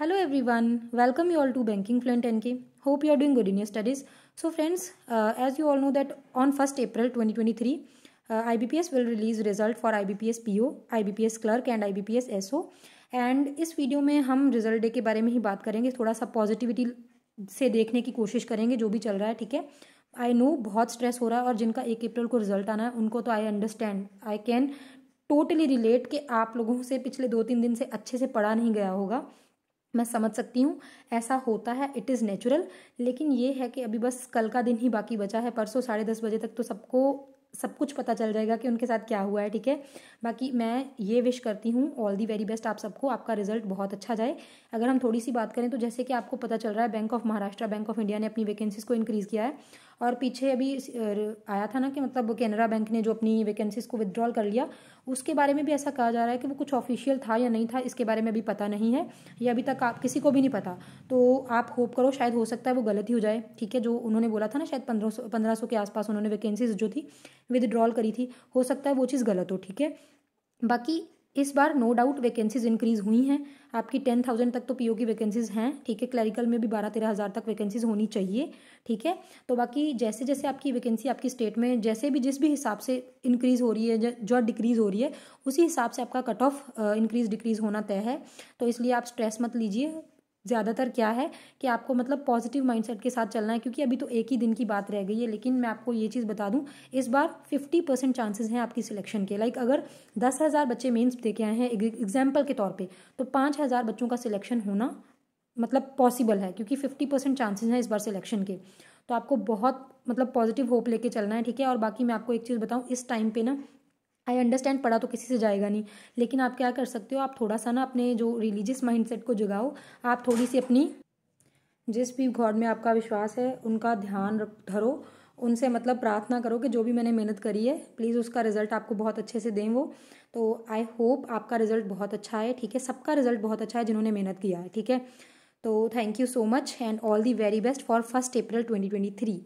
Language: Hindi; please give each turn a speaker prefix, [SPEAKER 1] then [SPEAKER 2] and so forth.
[SPEAKER 1] hello everyone welcome you all to banking फ्लेंट N K hope you are doing good in your studies so friends as you all know that on first April 2023 IBPS will release result for IBPS PO IBPS clerk and IBPS SO and इस वीडियो में हम रिजल्ट डे के बारे में ही बात करेंगे थोड़ा सा पॉजिटिविटी से देखने की कोशिश करेंगे जो भी चल रहा है ठीक है आई नो बहुत स्ट्रेस हो रहा है और जिनका एक अप्रैल को रिजल्ट आना है उनको तो I understand I can totally relate कि आप लोगों से पिछले दो तीन दिन से अच्छे से पढ़ा नहीं गया होगा मैं समझ सकती हूँ ऐसा होता है इट इज़ नेचुरल लेकिन ये है कि अभी बस कल का दिन ही बाकी बचा है परसों साढ़े दस बजे तक तो सबको सब कुछ पता चल जाएगा कि उनके साथ क्या हुआ है ठीक है बाकी मैं ये विश करती हूँ ऑल दी वेरी बेस्ट आप सबको आपका रिजल्ट बहुत अच्छा जाए अगर हम थोड़ी सी बात करें तो जैसे कि आपको पता चल रहा है bank of Maharashtra bank of India ने अपनी वैकेंसीज को इंक्रीज़ किया है और पीछे अभी आया था ना कि मतलब वो कैनरा बैंक ने जो अपनी वैकेंसीज को विदड्रॉल कर लिया उसके बारे में भी ऐसा कहा जा रहा है कि वो कुछ ऑफिशियल था या नहीं था इसके बारे में अभी पता नहीं है या अभी तक आप किसी को भी नहीं पता तो आप होप करो शायद हो सकता है वो गलत ही हो जाए ठीक है जो उन्होंने बोला था ना शायद पंद्रह सौ पंद्रह सौ के आसपास उन्होंने वैकेंसीज जो थी विदड्रॉल करी थी हो सकता है वो चीज़ गलत हो ठीक है बाकी इस बार नो डाउट वैकेंसीज इंक्रीज हुई हैं आपकी टेन थाउजेंड तक तो पीओ की वैकेंसीज हैं ठीक है क्लरिकल में भी बारह तेरह हज़ार तक वैकेंसीज होनी चाहिए ठीक है तो बाकी जैसे जैसे आपकी वैकेंसी आपकी स्टेट में जैसे भी जिस भी हिसाब से इंक्रीज़ हो रही है जो डिक्रीज़ हो रही है उसी हिसाब से आपका कट ऑफ इंक्रीज़ डिक्रीज़ होना तय है तो इसलिए आप स्ट्रेस मत लीजिए ज़्यादातर क्या है कि आपको मतलब पॉजिटिव माइंडसेट के साथ चलना है क्योंकि अभी तो एक ही दिन की बात रह गई है लेकिन मैं आपको ये चीज़ बता दूं इस बार फिफ्टी परसेंट चांसेज हैं आपकी सिलेक्शन के लाइक अगर दस हज़ार बच्चे मेंस दे के आए हैं एग्जाम्पल के तौर पे तो पाँच हज़ार बच्चों का सिलेक्शन होना मतलब पॉसिबल है क्योंकि फिफ्टी परसेंट चांसेज हैं इस बार सिलेक्शन के तो आपको बहुत मतलब पॉजिटिव होप लेके चलना है ठीक है और बाकी मैं आपको एक चीज़ बताऊँ इस टाइम पर ना आई अंडरस्टैंड पढ़ा तो किसी से जाएगा नहीं लेकिन आप क्या कर सकते हो आप थोड़ा सा ना अपने जो रिलीजियस माइंडसेट को जगाओ आप थोड़ी सी अपनी जिस भी गॉड में आपका विश्वास है उनका ध्यान धरो उनसे मतलब प्रार्थना करो कि जो भी मैंने मेहनत करी है प्लीज़ उसका रिज़ल्ट आपको बहुत अच्छे से दें वो तो आई होप आपका रिज़ल्ट बहुत अच्छा है ठीक है सबका रिज़ल्ट बहुत अच्छा है जिन्होंने मेहनत किया है ठीक है तो thank you so much and all the very best for first April twenty twenty three